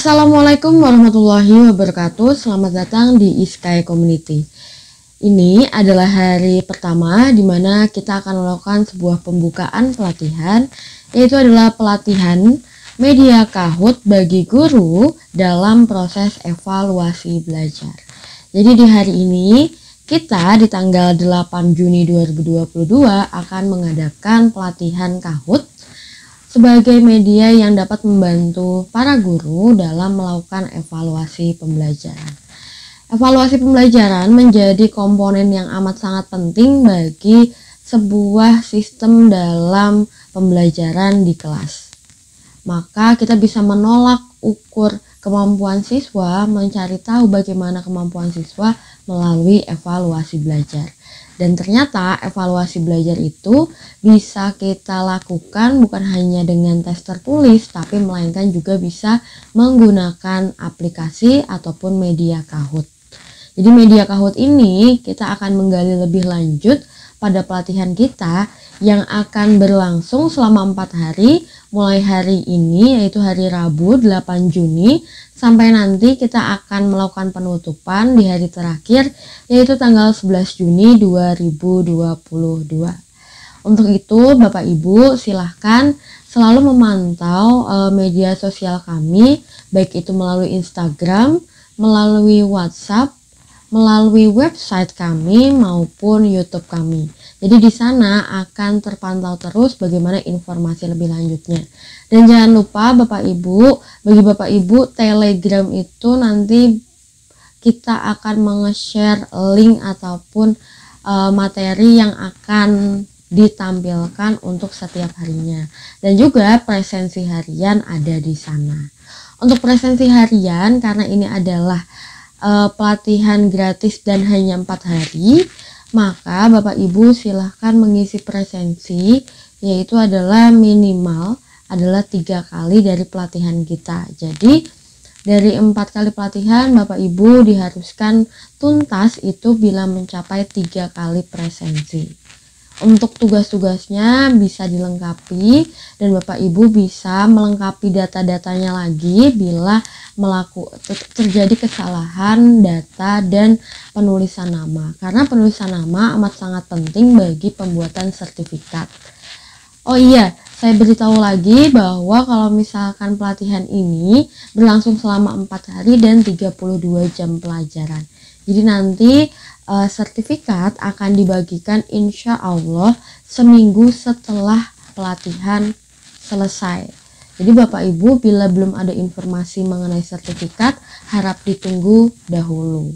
Assalamualaikum warahmatullahi wabarakatuh. Selamat datang di Iskai Community. Ini adalah hari pertama di mana kita akan melakukan sebuah pembukaan pelatihan, yaitu adalah pelatihan media kahut bagi guru dalam proses evaluasi belajar. Jadi di hari ini kita di tanggal 8 Juni 2022 akan mengadakan pelatihan kahut sebagai media yang dapat membantu para guru dalam melakukan evaluasi pembelajaran. Evaluasi pembelajaran menjadi komponen yang amat sangat penting bagi sebuah sistem dalam pembelajaran di kelas. Maka kita bisa menolak ukur kemampuan siswa, mencari tahu bagaimana kemampuan siswa melalui evaluasi belajar. Dan ternyata evaluasi belajar itu bisa kita lakukan bukan hanya dengan tes tertulis, tapi melainkan juga bisa menggunakan aplikasi ataupun media Kahoot. Jadi media Kahoot ini kita akan menggali lebih lanjut pada pelatihan kita yang akan berlangsung selama empat hari mulai hari ini yaitu hari Rabu 8 Juni sampai nanti kita akan melakukan penutupan di hari terakhir yaitu tanggal 11 Juni 2022. Untuk itu Bapak Ibu silahkan selalu memantau uh, media sosial kami baik itu melalui Instagram, melalui WhatsApp melalui website kami maupun YouTube kami. Jadi di sana akan terpantau terus bagaimana informasi lebih lanjutnya. Dan jangan lupa Bapak Ibu, bagi Bapak Ibu Telegram itu nanti kita akan menge-share link ataupun e, materi yang akan ditampilkan untuk setiap harinya. Dan juga presensi harian ada di sana. Untuk presensi harian karena ini adalah uh, pelatihan gratis dan hanya empat hari, maka Bapak Ibu silahkan mengisi presensi yaitu adalah minimal adalah tiga kali dari pelatihan kita. Jadi dari empat kali pelatihan Bapak Ibu diharuskan tuntas itu bila mencapai tiga kali presensi untuk tugas-tugasnya bisa dilengkapi dan Bapak Ibu bisa melengkapi data-datanya lagi bila melaku, terjadi kesalahan data dan penulisan nama karena penulisan nama amat sangat penting bagi pembuatan sertifikat. Oh iya, saya beritahu lagi bahwa kalau misalkan pelatihan ini berlangsung selama 4 hari dan 32 jam pelajaran. Jadi nanti uh, sertifikat akan dibagikan insya Allah seminggu setelah pelatihan selesai. Jadi Bapak Ibu bila belum ada informasi mengenai sertifikat harap ditunggu dahulu.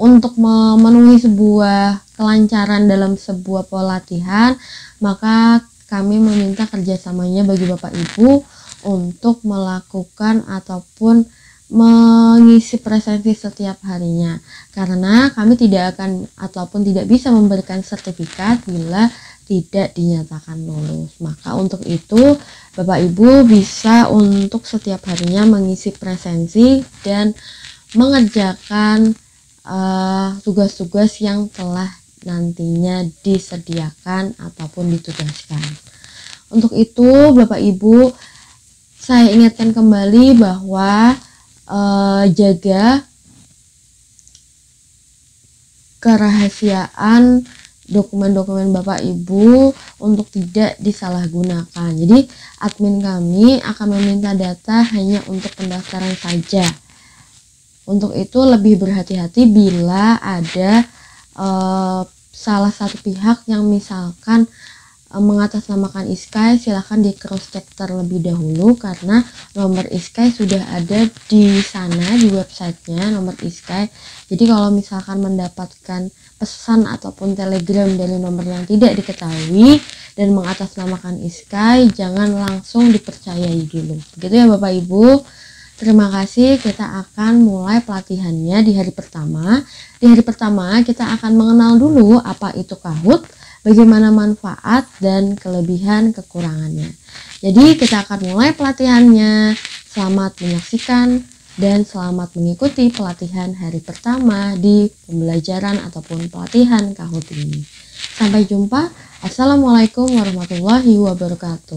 Untuk memenuhi sebuah kelancaran dalam sebuah pelatihan maka kami meminta kerjasamanya bagi Bapak Ibu untuk melakukan ataupun mengisi presensi setiap harinya karena kami tidak akan ataupun tidak bisa memberikan sertifikat bila tidak dinyatakan lulus. Maka untuk itu Bapak Ibu bisa untuk setiap harinya mengisi presensi dan mengerjakan eh, tugas-tugas uh, yang telah nantinya disediakan ataupun ditugaskan. Untuk itu Bapak Ibu saya ingatkan kembali bahwa uh, jaga kerahasiaan dokumen-dokumen Bapak Ibu untuk tidak disalahgunakan. Jadi, admin kami akan meminta data hanya untuk pendaftaran saja. Untuk itu lebih berhati-hati bila ada uh, salah satu pihak yang misalkan Eh, mengatasnamakan Iskai silahkan di cross check terlebih dahulu karena nomor Iskai sudah ada di sana di websitenya nomor Iskai jadi kalau misalkan mendapatkan pesan ataupun telegram dari nomor yang tidak diketahui dan mengatasnamakan Iskai jangan langsung dipercayai dulu begitu ya Bapak Ibu Terima kasih, kita akan mulai pelatihannya di hari pertama. Di hari pertama, kita akan mengenal dulu apa itu kahut, bagaimana manfaat dan kelebihan kekurangannya. Jadi kita akan mulai pelatihannya. Selamat menyaksikan dan selamat mengikuti pelatihan hari pertama di pembelajaran ataupun pelatihan Kahoot ini. Sampai jumpa. Assalamualaikum warahmatullahi wabarakatuh.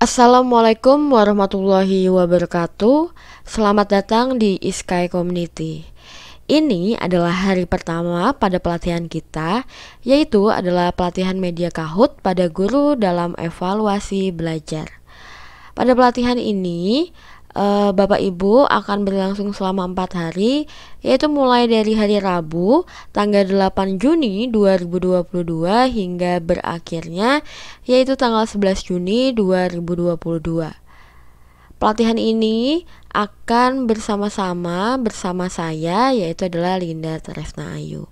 Assalamualaikum warahmatullahi wabarakatuh. Selamat datang di Iskai Community. Ini adalah hari pertama pada pelatihan kita, yaitu adalah pelatihan media kahut pada guru dalam evaluasi belajar. Pada pelatihan ini, eh, Bapak Ibu akan berlangsung selama empat hari, yaitu mulai dari hari Rabu tanggal 8 Juni 2022 hingga berakhirnya yaitu tanggal 11 Juni 2022. Pelatihan ini akan bersama-sama bersama saya yaitu adalah Linda Teresna Ayu.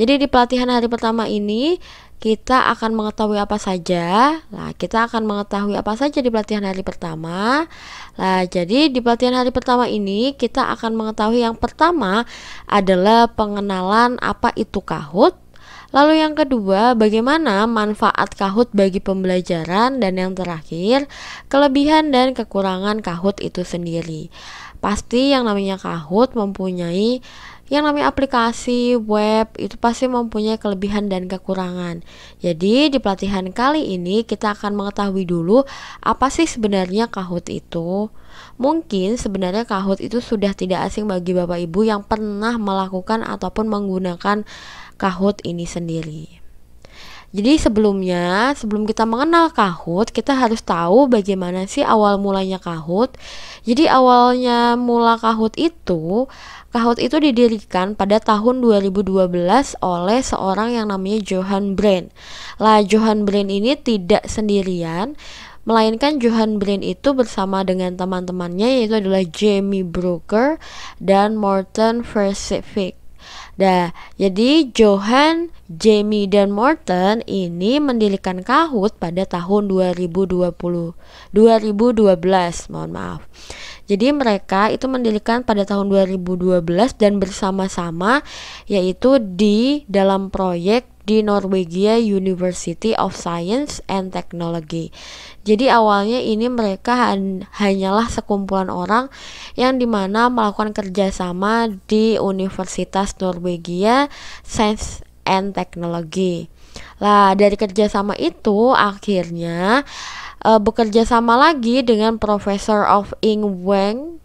Jadi di pelatihan hari pertama ini kita akan mengetahui apa saja. Lah, kita akan mengetahui apa saja di pelatihan hari pertama. Lah, jadi di pelatihan hari pertama ini kita akan mengetahui yang pertama adalah pengenalan apa itu Kahut. Lalu yang kedua, bagaimana manfaat Kahoot bagi pembelajaran dan yang terakhir, kelebihan dan kekurangan Kahoot itu sendiri. Pasti yang namanya Kahoot mempunyai yang namanya aplikasi web itu pasti mempunyai kelebihan dan kekurangan. Jadi, di pelatihan kali ini kita akan mengetahui dulu apa sih sebenarnya Kahoot itu. Mungkin sebenarnya Kahoot itu sudah tidak asing bagi Bapak Ibu yang pernah melakukan ataupun menggunakan Kahoot ini sendiri. Jadi sebelumnya, sebelum kita mengenal Kahoot, kita harus tahu bagaimana sih awal mulanya Kahoot. Jadi awalnya mula Kahoot itu Kahoot itu didirikan pada tahun 2012 oleh seorang yang namanya Johan Brand. Lah Johan Brand ini tidak sendirian, melainkan Johan Brand itu bersama dengan teman-temannya yaitu adalah Jamie Brooker dan Morten Versivik. Nah, jadi Johan, Jamie, dan Morton ini mendirikan Kahoot pada tahun 2020, 2012, mohon maaf. Jadi mereka itu mendirikan pada tahun 2012 dan bersama-sama yaitu di dalam proyek di Norwegia University of Science and Technology. Jadi awalnya ini mereka han hanyalah sekumpulan orang yang dimana melakukan kerjasama di Universitas Norwegia Science and Technology. Lah dari kerjasama itu akhirnya uh, bekerja sama lagi dengan Profesor of Ing Wang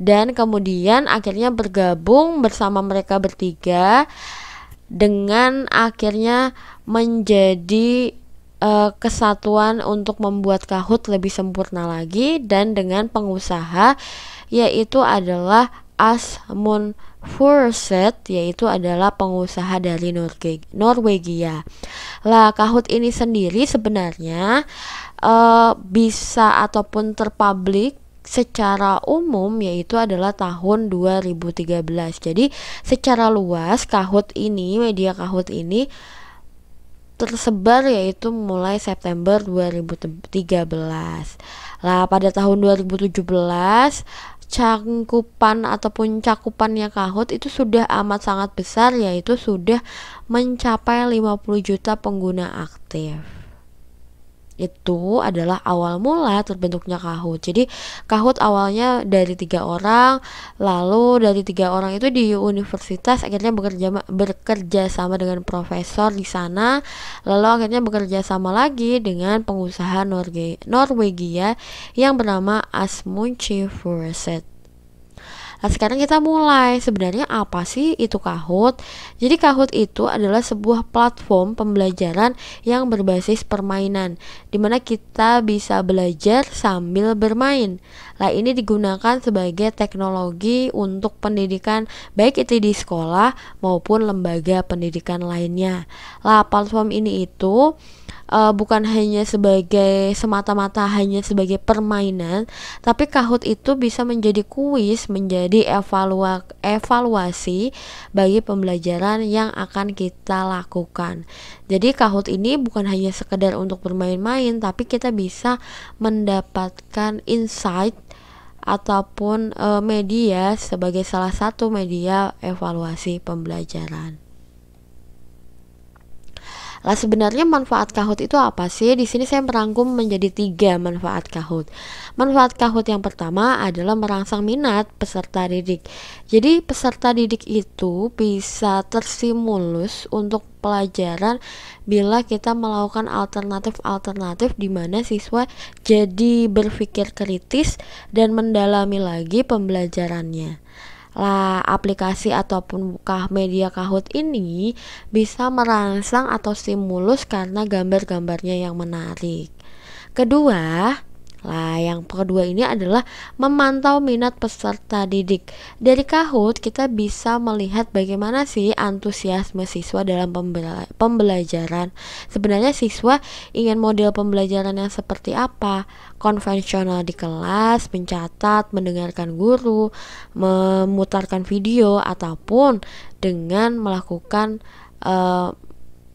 dan kemudian akhirnya bergabung bersama mereka bertiga dengan akhirnya menjadi uh, kesatuan untuk membuat Kahoot lebih sempurna lagi dan dengan pengusaha yaitu adalah Asmund Furset yaitu adalah pengusaha dari Norwegia. Lah Kahoot ini sendiri sebenarnya uh, bisa ataupun terpublik secara umum yaitu adalah tahun 2013. Jadi secara luas Kahoot ini, media Kahoot ini tersebar yaitu mulai September 2013. Lah pada tahun 2017 cangkupan ataupun cakupannya Kahoot itu sudah amat sangat besar yaitu sudah mencapai 50 juta pengguna aktif itu adalah awal mula terbentuknya kahut. Jadi kahut awalnya dari tiga orang, lalu dari tiga orang itu di universitas akhirnya bekerja bekerja sama dengan profesor di sana, lalu akhirnya bekerja sama lagi dengan pengusaha Norge, Norwegia yang bernama Asmund Chifureset. Nah, sekarang kita mulai. Sebenarnya apa sih itu Kahoot? Jadi Kahoot itu adalah sebuah platform pembelajaran yang berbasis permainan di mana kita bisa belajar sambil bermain. Nah, ini digunakan sebagai teknologi untuk pendidikan baik itu di sekolah maupun lembaga pendidikan lainnya. Lah, platform ini itu uh, bukan hanya sebagai semata-mata hanya sebagai permainan, tapi Kahoot itu bisa menjadi kuis, menjadi evalua evaluasi bagi pembelajaran yang akan kita lakukan. Jadi Kahoot ini bukan hanya sekedar untuk bermain-main, tapi kita bisa mendapatkan insight ataupun uh, media sebagai salah satu media evaluasi pembelajaran. Lah sebenarnya manfaat Kahoot itu apa sih? Di sini saya merangkum menjadi tiga manfaat Kahoot. Manfaat Kahoot yang pertama adalah merangsang minat peserta didik. Jadi peserta didik itu bisa tersimulus untuk pelajaran bila kita melakukan alternatif-alternatif di mana siswa jadi berpikir kritis dan mendalami lagi pembelajarannya lah aplikasi ataupun buka media kahut ini bisa merangsang atau stimulus karena gambar-gambarnya yang menarik. Kedua, Nah, yang kedua ini adalah memantau minat peserta didik. Dari Kahoot kita bisa melihat bagaimana sih antusiasme siswa dalam pembelajaran. Sebenarnya siswa ingin model pembelajaran yang seperti apa? Konvensional di kelas, mencatat, mendengarkan guru, memutarkan video ataupun dengan melakukan uh,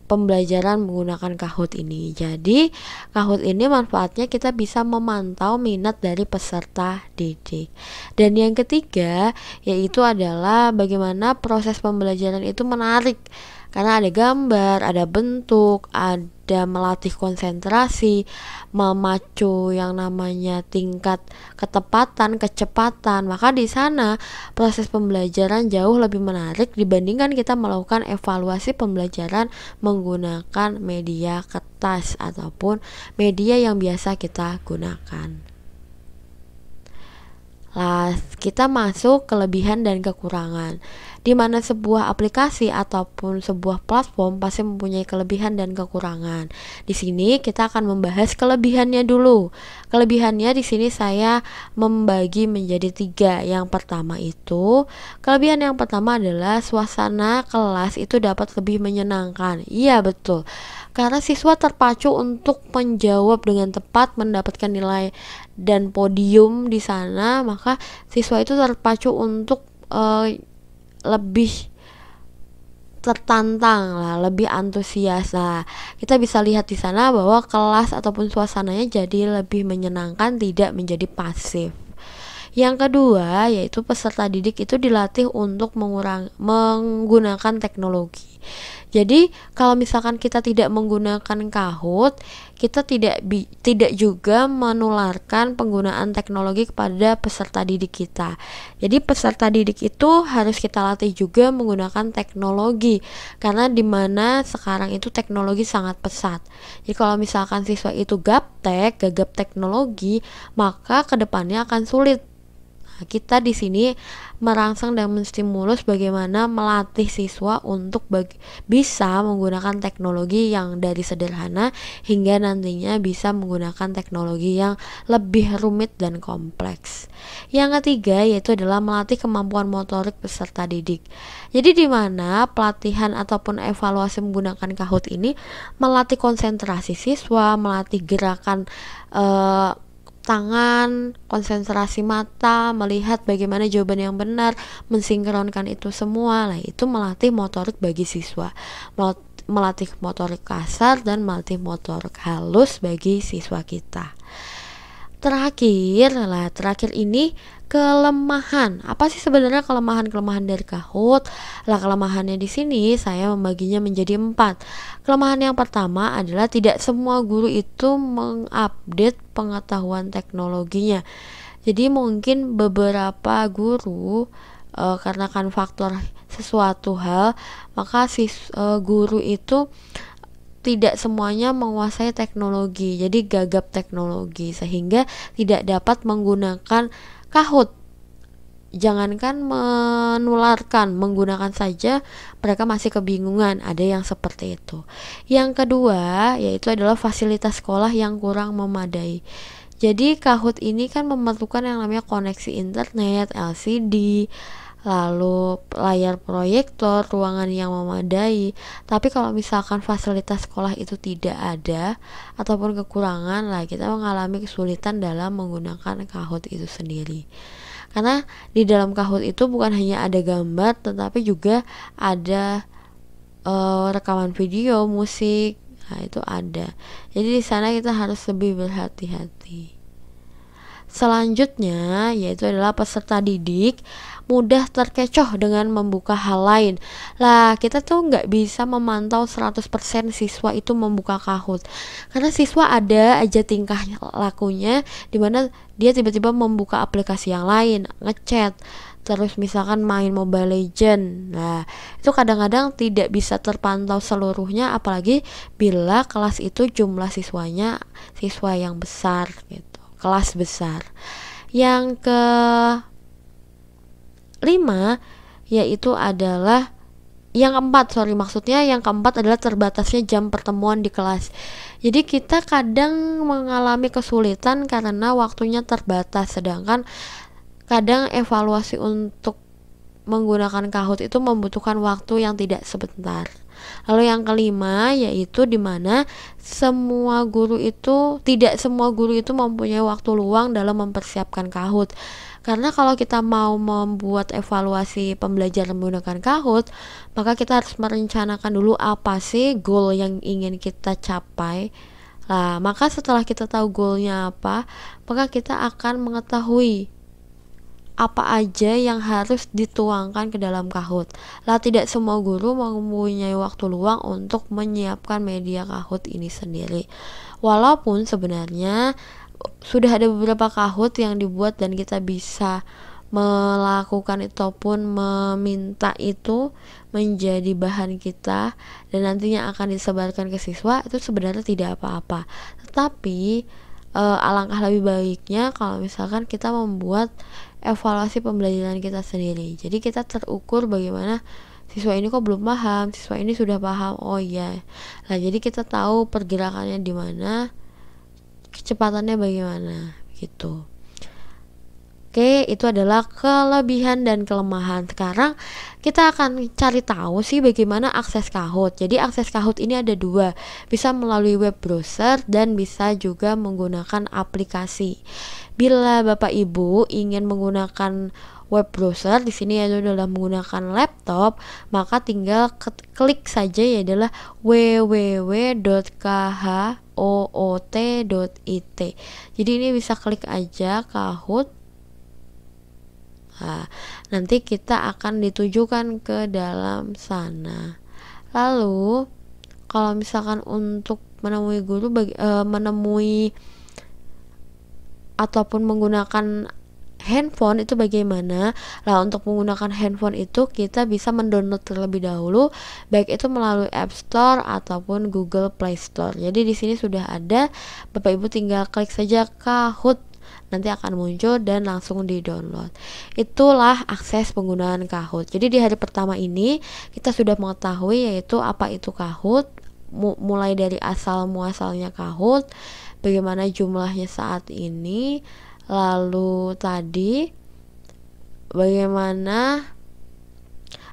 pembelajaran menggunakan Kahoot ini. Jadi, Kahoot ini manfaatnya kita bisa memantau minat dari peserta didik. Dan yang ketiga yaitu adalah bagaimana proses pembelajaran itu menarik karena ada gambar, ada bentuk, ada ada melatih konsentrasi, memacu yang namanya tingkat ketepatan, kecepatan. Maka di sana proses pembelajaran jauh lebih menarik dibandingkan kita melakukan evaluasi pembelajaran menggunakan media kertas ataupun media yang biasa kita gunakan. Last, kita masuk kelebihan dan kekurangan di mana sebuah aplikasi ataupun sebuah platform pasti mempunyai kelebihan dan kekurangan. Di sini kita akan membahas kelebihannya dulu. Kelebihannya di sini saya membagi menjadi tiga. Yang pertama itu kelebihan yang pertama adalah suasana kelas itu dapat lebih menyenangkan. Iya betul. Karena siswa terpacu untuk menjawab dengan tepat, mendapatkan nilai dan podium di sana, maka siswa itu terpacu untuk eh, lebih tertantang lah, lebih antusias. lah. kita bisa lihat di sana bahwa kelas ataupun suasananya jadi lebih menyenangkan, tidak menjadi pasif. Yang kedua, yaitu peserta didik itu dilatih untuk mengurang, menggunakan teknologi. Jadi kalau misalkan kita tidak menggunakan Kahut, kita tidak bi tidak juga menularkan penggunaan teknologi kepada peserta didik kita. Jadi peserta didik itu harus kita latih juga menggunakan teknologi karena di mana sekarang itu teknologi sangat pesat. Jadi kalau misalkan siswa itu gaptek, gagap teknologi, maka kedepannya akan sulit kita di sini merangsang dan menstimulus bagaimana melatih siswa untuk bisa menggunakan teknologi yang dari sederhana hingga nantinya bisa menggunakan teknologi yang lebih rumit dan kompleks. Yang ketiga yaitu adalah melatih kemampuan motorik peserta didik. Jadi di mana pelatihan ataupun evaluasi menggunakan Kahoot ini melatih konsentrasi siswa, melatih gerakan eh, tangan, konsentrasi mata, melihat bagaimana jawaban yang benar, mensinkronkan itu semua. Lah itu melatih motorik bagi siswa. Melatih motorik kasar dan melatih motorik halus bagi siswa kita terakhir lah terakhir ini kelemahan apa sih sebenarnya kelemahan kelemahan dari kahut lah kelemahannya di sini saya membaginya menjadi empat kelemahan yang pertama adalah tidak semua guru itu mengupdate pengetahuan teknologinya jadi mungkin beberapa guru e, karena kan faktor sesuatu hal maka si e, guru itu tidak semuanya menguasai teknologi, jadi gagap teknologi sehingga tidak dapat menggunakan kahut. Jangankan menularkan, menggunakan saja mereka masih kebingungan. Ada yang seperti itu. Yang kedua yaitu adalah fasilitas sekolah yang kurang memadai. Jadi kahut ini kan memerlukan yang namanya koneksi internet, LCD, lalu layar proyektor, ruangan yang memadai. Tapi kalau misalkan fasilitas sekolah itu tidak ada ataupun kekurangan lah kita mengalami kesulitan dalam menggunakan Kahoot itu sendiri. Karena di dalam Kahoot itu bukan hanya ada gambar tetapi juga ada uh, rekaman video, musik. Nah, itu ada. Jadi di sana kita harus lebih berhati-hati. Selanjutnya yaitu adalah peserta didik mudah terkecoh dengan membuka hal lain. Lah, kita tuh nggak bisa memantau 100% siswa itu membuka kahut. Karena siswa ada aja tingkah lakunya di mana dia tiba-tiba membuka aplikasi yang lain, ngechat, terus misalkan main Mobile Legend. Nah, itu kadang-kadang tidak bisa terpantau seluruhnya apalagi bila kelas itu jumlah siswanya siswa yang besar gitu, kelas besar. Yang ke lima yaitu adalah yang keempat sorry maksudnya yang keempat adalah terbatasnya jam pertemuan di kelas jadi kita kadang mengalami kesulitan karena waktunya terbatas sedangkan kadang evaluasi untuk menggunakan kahut itu membutuhkan waktu yang tidak sebentar lalu yang kelima yaitu dimana semua guru itu tidak semua guru itu mempunyai waktu luang dalam mempersiapkan kahut karena kalau kita mau membuat evaluasi pembelajaran menggunakan Kahoot, maka kita harus merencanakan dulu apa sih goal yang ingin kita capai. Nah, maka setelah kita tahu goalnya apa, maka kita akan mengetahui apa aja yang harus dituangkan ke dalam Kahoot. Lah tidak semua guru mempunyai waktu luang untuk menyiapkan media Kahoot ini sendiri. Walaupun sebenarnya sudah ada beberapa kahut yang dibuat dan kita bisa melakukan itu pun meminta itu menjadi bahan kita dan nantinya akan disebarkan ke siswa itu sebenarnya tidak apa-apa tetapi e, alangkah lebih baiknya kalau misalkan kita membuat evaluasi pembelajaran kita sendiri jadi kita terukur bagaimana siswa ini kok belum paham siswa ini sudah paham oh iya lah jadi kita tahu pergerakannya di mana kecepatannya bagaimana gitu Oke, itu adalah kelebihan dan kelemahan. Sekarang kita akan cari tahu sih bagaimana akses Kahoot. Jadi akses Kahoot ini ada dua, bisa melalui web browser dan bisa juga menggunakan aplikasi. Bila Bapak Ibu ingin menggunakan web browser di sini yaitu adalah menggunakan laptop maka tinggal klik saja ya adalah www.kh oot.it jadi ini bisa klik aja Kahoot nah, nanti kita akan ditujukan ke dalam sana lalu kalau misalkan untuk menemui guru eh, menemui ataupun menggunakan handphone itu bagaimana? lah untuk menggunakan handphone itu kita bisa mendownload terlebih dahulu baik itu melalui App Store ataupun Google Play Store. Jadi di sini sudah ada. Bapak Ibu tinggal klik saja Kahoot nanti akan muncul dan langsung di-download. Itulah akses penggunaan Kahoot. Jadi di hari pertama ini kita sudah mengetahui yaitu apa itu Kahoot, mulai dari asal muasalnya Kahoot, bagaimana jumlahnya saat ini, lalu tadi bagaimana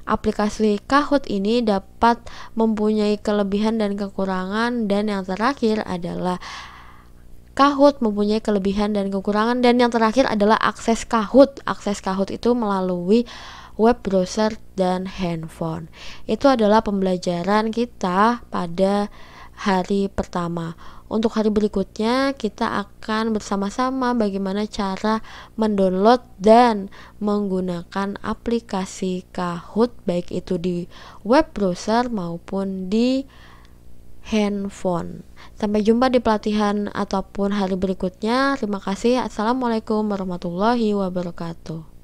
aplikasi Kahoot ini dapat mempunyai kelebihan dan kekurangan dan yang terakhir adalah Kahoot mempunyai kelebihan dan kekurangan dan yang terakhir adalah akses Kahoot. Akses Kahoot itu melalui web browser dan handphone. Itu adalah pembelajaran kita pada hari pertama. Untuk hari berikutnya kita akan bersama-sama bagaimana cara mendownload dan menggunakan aplikasi Kahoot baik itu di web browser maupun di handphone. Sampai jumpa di pelatihan ataupun hari berikutnya. Terima kasih. Assalamualaikum warahmatullahi wabarakatuh.